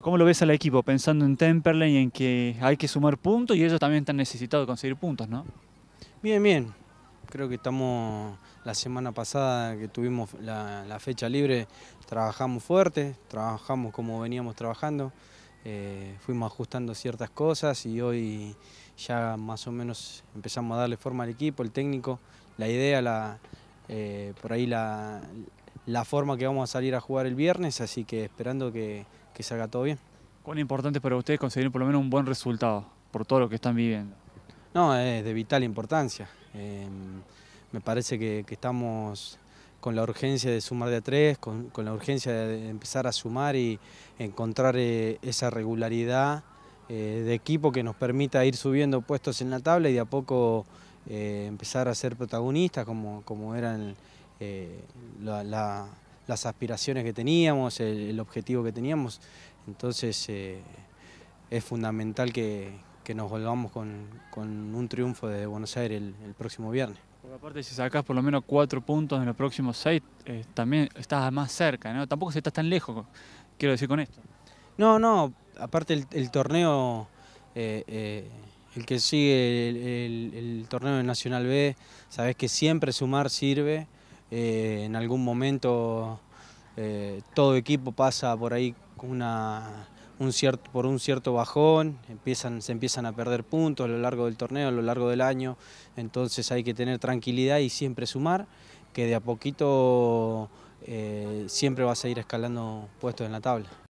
¿Cómo lo ves al equipo pensando en Temperley y en que hay que sumar puntos y ellos también están necesitados de conseguir puntos, no? Bien, bien. Creo que estamos, la semana pasada que tuvimos la, fecha libre, trabajamos fuerte, trabajamos como veníamos trabajando, eh, fuimos ajustando ciertas cosas y hoy ya más o menos empezamos a darle forma al equipo, el técnico, la idea, la, eh, por ahí la forma que vamos a salir a jugar el viernes, así que esperando que que salga todo bien. ¿Cuán importante para ustedes conseguir por lo menos un buen resultado por todo lo que están viviendo? No, es de vital importancia. Em, me parece que, estamos con la urgencia de sumar de a tres, con, la urgencia de empezar a sumar y encontrar eh, esa regularidad eh, de equipo que nos permita ir subiendo puestos en la tabla y de a poco eh, empezar a ser protagonistas como, como eran la las aspiraciones que teníamos, el, objetivo que teníamos. Entonces eh, es fundamental que, nos volvamos con, un triunfo de Buenos Aires el, próximo viernes. Porque aparte si sacás por lo menos cuatro puntos en los próximos seis, eh, también estás más cerca, ¿no? Tampoco estás tan lejos, quiero decir con esto. No, no, aparte el, torneo, eh, el que sigue el, el, torneo de Nacional B, sabes que siempre sumar sirve eh, en algún momento eh, todo equipo pasa por ahí un cierto, por un cierto bajón, se empiezan a perder puntos a lo largo del torneo, a lo largo del año, entonces hay que tener tranquilidad y siempre sumar, que de a poquito eh, siempre vas a ir escalando puestos en la tabla.